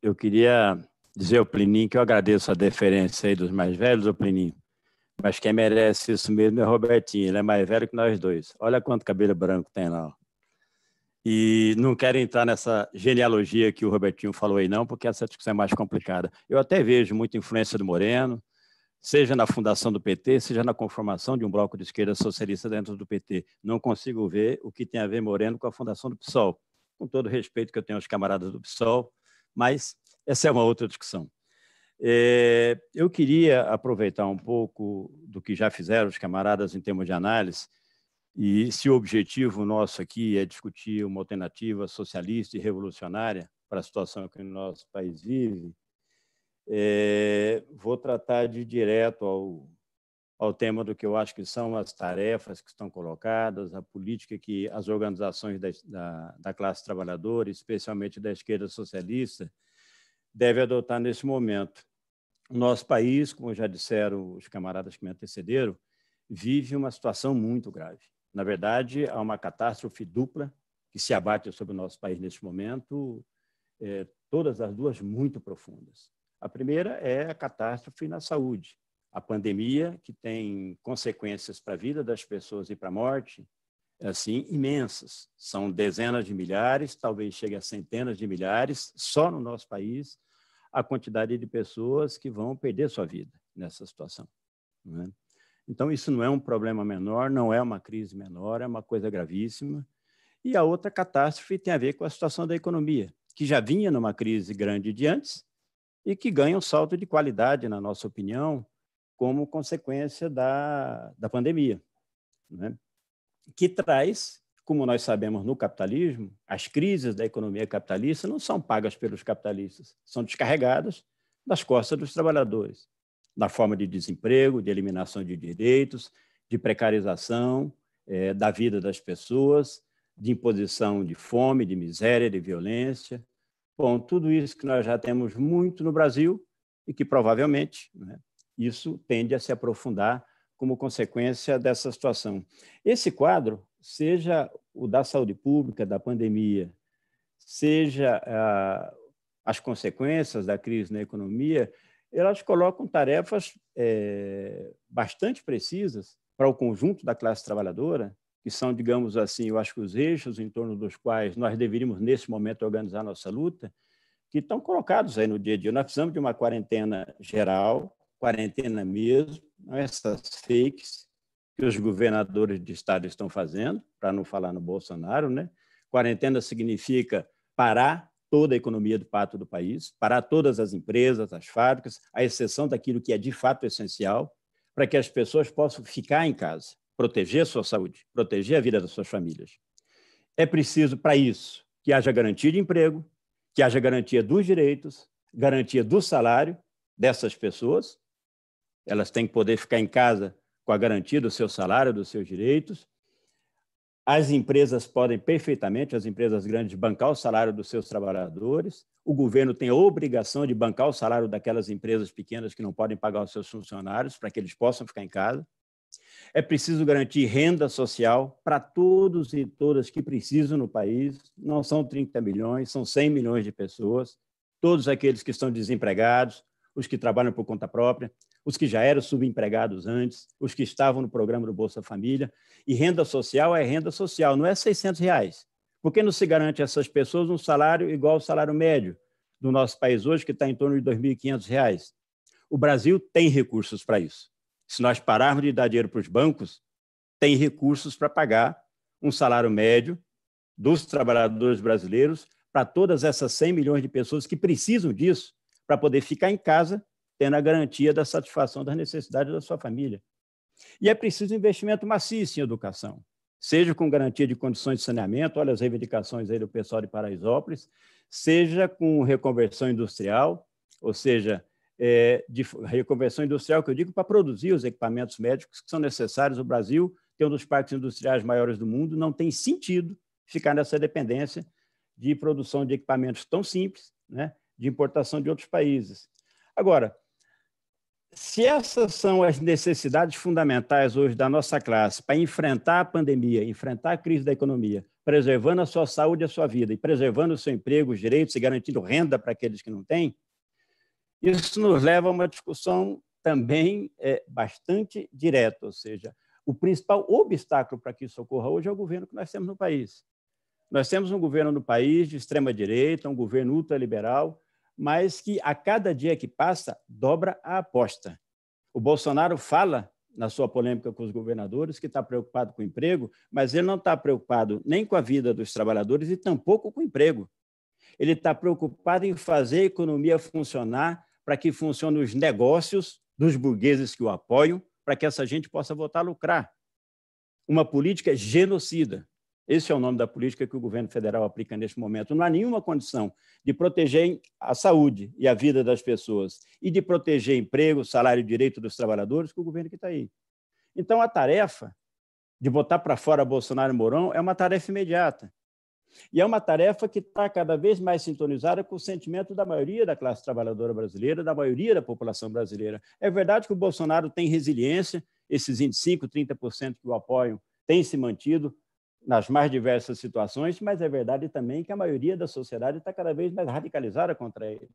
eu queria dizer ao Plininho que eu agradeço a deferência aí dos mais velhos, o Plininho, mas quem merece isso mesmo é o Robertinho, ele é mais velho que nós dois. Olha quanto cabelo branco tem lá. E não quero entrar nessa genealogia que o Robertinho falou aí não, porque essa discussão é mais complicada. Eu até vejo muita influência do Moreno, seja na fundação do PT, seja na conformação de um bloco de esquerda socialista dentro do PT. Não consigo ver o que tem a ver Moreno com a fundação do PSOL. Com todo o respeito que eu tenho aos camaradas do PSOL, mas essa é uma outra discussão. É, eu queria aproveitar um pouco do que já fizeram os camaradas em termos de análise, e se o objetivo nosso aqui é discutir uma alternativa socialista e revolucionária para a situação que o nosso país vive, é, vou tratar de direto ao ao tema do que eu acho que são as tarefas que estão colocadas, a política que as organizações da, da, da classe trabalhadora, especialmente da esquerda socialista, deve adotar nesse momento. O nosso país, como já disseram os camaradas que me antecederam, vive uma situação muito grave. Na verdade, há uma catástrofe dupla que se abate sobre o nosso país neste momento, eh, todas as duas muito profundas. A primeira é a catástrofe na saúde a pandemia, que tem consequências para a vida das pessoas e para a morte, assim, imensas. São dezenas de milhares, talvez chegue a centenas de milhares, só no nosso país, a quantidade de pessoas que vão perder sua vida nessa situação. Né? Então, isso não é um problema menor, não é uma crise menor, é uma coisa gravíssima. E a outra catástrofe tem a ver com a situação da economia, que já vinha numa crise grande de antes e que ganha um salto de qualidade, na nossa opinião, como consequência da, da pandemia, né? que traz, como nós sabemos no capitalismo, as crises da economia capitalista não são pagas pelos capitalistas, são descarregadas das costas dos trabalhadores, na forma de desemprego, de eliminação de direitos, de precarização é, da vida das pessoas, de imposição de fome, de miséria, de violência. Bom, tudo isso que nós já temos muito no Brasil e que provavelmente né, isso tende a se aprofundar como consequência dessa situação. Esse quadro, seja o da saúde pública, da pandemia, seja ah, as consequências da crise na economia, elas colocam tarefas é, bastante precisas para o conjunto da classe trabalhadora, que são, digamos assim, eu acho que os eixos em torno dos quais nós deveríamos, nesse momento, organizar nossa luta, que estão colocados aí no dia a dia. Nós precisamos de uma quarentena geral, quarentena mesmo, é essas fakes que os governadores de estado estão fazendo, para não falar no Bolsonaro, né? Quarentena significa parar toda a economia do pato do país, parar todas as empresas, as fábricas, à exceção daquilo que é de fato essencial, para que as pessoas possam ficar em casa, proteger sua saúde, proteger a vida das suas famílias. É preciso, para isso, que haja garantia de emprego, que haja garantia dos direitos, garantia do salário dessas pessoas, elas têm que poder ficar em casa com a garantia do seu salário, dos seus direitos. As empresas podem perfeitamente, as empresas grandes, bancar o salário dos seus trabalhadores. O governo tem a obrigação de bancar o salário daquelas empresas pequenas que não podem pagar os seus funcionários para que eles possam ficar em casa. É preciso garantir renda social para todos e todas que precisam no país. Não são 30 milhões, são 100 milhões de pessoas. Todos aqueles que estão desempregados, os que trabalham por conta própria, os que já eram subempregados antes, os que estavam no programa do Bolsa Família. E renda social é renda social, não é 600 reais. Por que não se garante a essas pessoas um salário igual ao salário médio do nosso país hoje, que está em torno de R$ 2.500? O Brasil tem recursos para isso. Se nós pararmos de dar dinheiro para os bancos, tem recursos para pagar um salário médio dos trabalhadores brasileiros para todas essas 100 milhões de pessoas que precisam disso para poder ficar em casa tendo a garantia da satisfação das necessidades da sua família. E é preciso investimento maciço em educação, seja com garantia de condições de saneamento, olha as reivindicações aí do pessoal de Paraisópolis, seja com reconversão industrial, ou seja, é, de reconversão industrial, que eu digo para produzir os equipamentos médicos que são necessários. O Brasil tem um dos parques industriais maiores do mundo, não tem sentido ficar nessa dependência de produção de equipamentos tão simples, né, de importação de outros países. Agora, se essas são as necessidades fundamentais hoje da nossa classe para enfrentar a pandemia, enfrentar a crise da economia, preservando a sua saúde e a sua vida, e preservando o seu emprego, os direitos e garantindo renda para aqueles que não têm, isso nos leva a uma discussão também é, bastante direta, ou seja, o principal obstáculo para que isso ocorra hoje é o governo que nós temos no país. Nós temos um governo no país de extrema-direita, um governo ultraliberal, mas que a cada dia que passa dobra a aposta. O Bolsonaro fala na sua polêmica com os governadores que está preocupado com o emprego, mas ele não está preocupado nem com a vida dos trabalhadores e tampouco com o emprego. Ele está preocupado em fazer a economia funcionar para que funcionem os negócios dos burgueses que o apoiam, para que essa gente possa voltar a lucrar. Uma política genocida. Esse é o nome da política que o governo federal aplica neste momento. Não há nenhuma condição de proteger a saúde e a vida das pessoas e de proteger emprego, salário e direito dos trabalhadores com o governo que está aí. Então, a tarefa de botar para fora Bolsonaro e Mourão é uma tarefa imediata. E é uma tarefa que está cada vez mais sintonizada com o sentimento da maioria da classe trabalhadora brasileira, da maioria da população brasileira. É verdade que o Bolsonaro tem resiliência, esses 25%, 30% que o apoiam têm se mantido, nas mais diversas situações, mas é verdade também que a maioria da sociedade está cada vez mais radicalizada contra ele.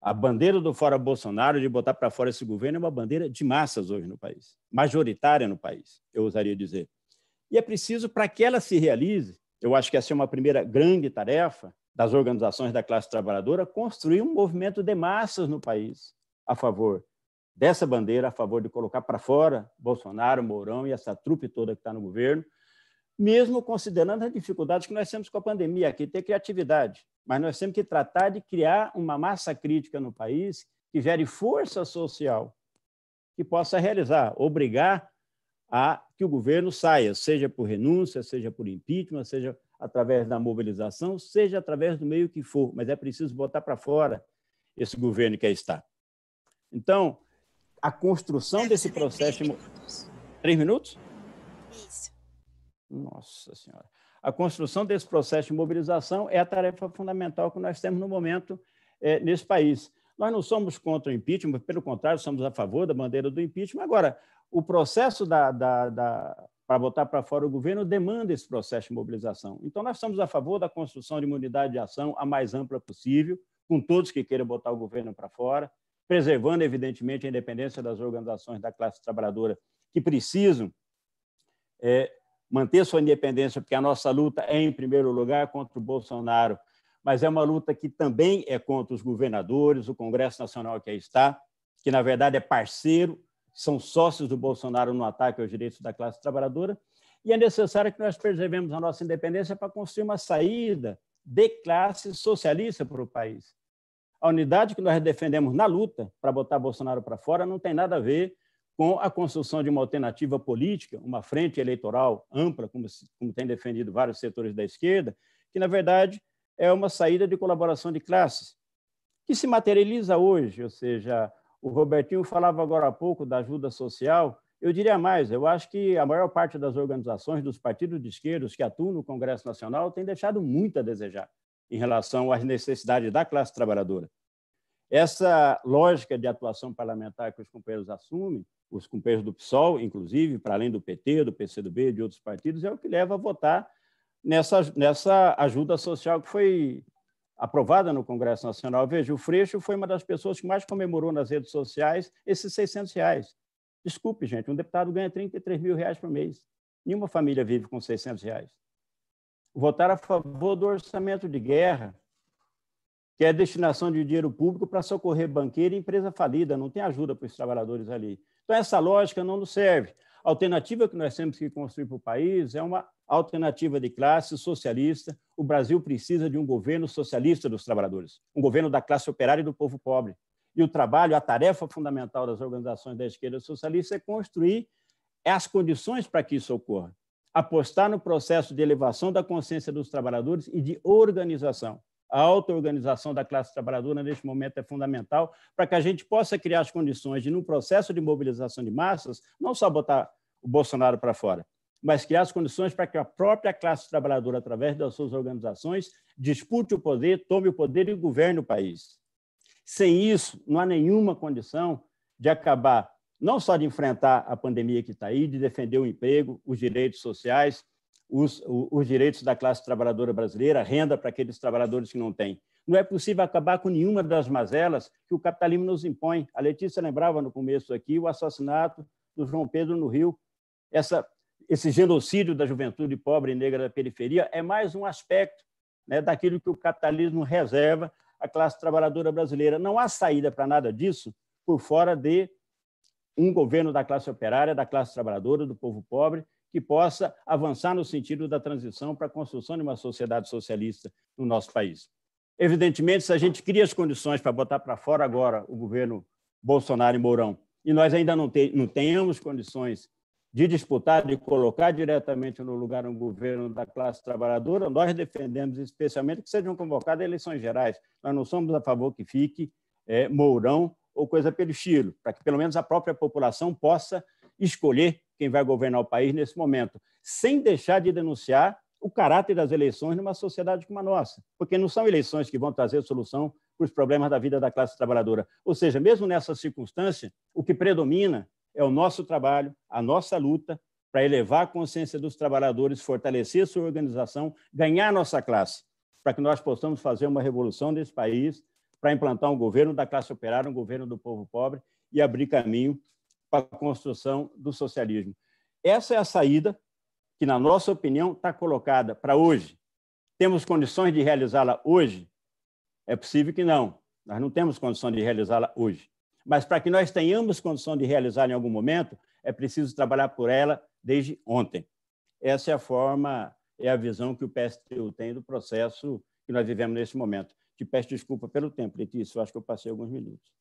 A bandeira do fora Bolsonaro, de botar para fora esse governo, é uma bandeira de massas hoje no país, majoritária no país, eu ousaria dizer. E é preciso, para que ela se realize, eu acho que essa é uma primeira grande tarefa das organizações da classe trabalhadora, construir um movimento de massas no país a favor dessa bandeira a favor de colocar para fora Bolsonaro, Mourão e essa trupe toda que está no governo, mesmo considerando as dificuldades que nós temos com a pandemia, aqui ter criatividade, mas nós temos que tratar de criar uma massa crítica no país que gere força social que possa realizar, obrigar a que o governo saia, seja por renúncia, seja por impeachment, seja através da mobilização, seja através do meio que for, mas é preciso botar para fora esse governo que aí está. Então, a construção desse processo. Três minutos? Isso. Nossa Senhora. A construção desse processo de mobilização é a tarefa fundamental que nós temos no momento é, nesse país. Nós não somos contra o impeachment, pelo contrário, somos a favor da bandeira do impeachment. Agora, o processo da, da, da para botar para fora o governo demanda esse processo de mobilização. Então, nós estamos a favor da construção de uma unidade de ação a mais ampla possível, com todos que queiram botar o governo para fora preservando, evidentemente, a independência das organizações da classe trabalhadora que precisam é, manter sua independência, porque a nossa luta é, em primeiro lugar, contra o Bolsonaro, mas é uma luta que também é contra os governadores, o Congresso Nacional que aí está, que, na verdade, é parceiro, são sócios do Bolsonaro no ataque aos direitos da classe trabalhadora, e é necessário que nós preservemos a nossa independência para construir uma saída de classe socialista para o país. A unidade que nós defendemos na luta para botar Bolsonaro para fora não tem nada a ver com a construção de uma alternativa política, uma frente eleitoral ampla, como, como tem defendido vários setores da esquerda, que, na verdade, é uma saída de colaboração de classes, que se materializa hoje. Ou seja, o Robertinho falava agora há pouco da ajuda social. Eu diria mais, eu acho que a maior parte das organizações dos partidos de esquerda que atuam no Congresso Nacional tem deixado muito a desejar em relação às necessidades da classe trabalhadora. Essa lógica de atuação parlamentar que os companheiros assumem, os companheiros do PSOL, inclusive, para além do PT, do PCdoB, de outros partidos, é o que leva a votar nessa, nessa ajuda social que foi aprovada no Congresso Nacional. Veja, o Freixo foi uma das pessoas que mais comemorou nas redes sociais esses 600 reais. Desculpe, gente, um deputado ganha 33 mil reais por mês. Nenhuma família vive com 600 reais votar a favor do orçamento de guerra, que é a destinação de dinheiro público para socorrer banqueiro e empresa falida, não tem ajuda para os trabalhadores ali. Então, essa lógica não nos serve. A alternativa que nós temos que construir para o país é uma alternativa de classe socialista. O Brasil precisa de um governo socialista dos trabalhadores, um governo da classe operária e do povo pobre. E o trabalho, a tarefa fundamental das organizações da esquerda socialista é construir as condições para que isso ocorra apostar no processo de elevação da consciência dos trabalhadores e de organização. A auto-organização da classe trabalhadora, neste momento, é fundamental para que a gente possa criar as condições de, num processo de mobilização de massas, não só botar o Bolsonaro para fora, mas criar as condições para que a própria classe trabalhadora, através das suas organizações, dispute o poder, tome o poder e governe o país. Sem isso, não há nenhuma condição de acabar não só de enfrentar a pandemia que está aí, de defender o emprego, os direitos sociais, os, os direitos da classe trabalhadora brasileira, renda para aqueles trabalhadores que não têm. Não é possível acabar com nenhuma das mazelas que o capitalismo nos impõe. A Letícia lembrava no começo aqui o assassinato do João Pedro no Rio. Essa, esse genocídio da juventude pobre e negra da periferia é mais um aspecto né, daquilo que o capitalismo reserva à classe trabalhadora brasileira. Não há saída para nada disso por fora de um governo da classe operária, da classe trabalhadora, do povo pobre, que possa avançar no sentido da transição para a construção de uma sociedade socialista no nosso país. Evidentemente, se a gente cria as condições para botar para fora agora o governo Bolsonaro e Mourão, e nós ainda não, te, não tenhamos condições de disputar, de colocar diretamente no lugar um governo da classe trabalhadora, nós defendemos especialmente que sejam convocadas eleições gerais. Nós não somos a favor que fique é, Mourão ou coisa pelo estilo, para que pelo menos a própria população possa escolher quem vai governar o país nesse momento, sem deixar de denunciar o caráter das eleições numa sociedade como a nossa, porque não são eleições que vão trazer solução para os problemas da vida da classe trabalhadora. Ou seja, mesmo nessa circunstância, o que predomina é o nosso trabalho, a nossa luta para elevar a consciência dos trabalhadores, fortalecer sua organização, ganhar nossa classe, para que nós possamos fazer uma revolução nesse país para implantar um governo da classe operária, um governo do povo pobre e abrir caminho para a construção do socialismo. Essa é a saída que, na nossa opinião, está colocada para hoje. Temos condições de realizá-la hoje? É possível que não. Nós não temos condição de realizá-la hoje. Mas para que nós tenhamos condição de realizá-la em algum momento, é preciso trabalhar por ela desde ontem. Essa é a forma, é a visão que o PSTU tem do processo que nós vivemos neste momento. Te peço desculpa pelo tempo, Letícia, eu acho que eu passei alguns minutos.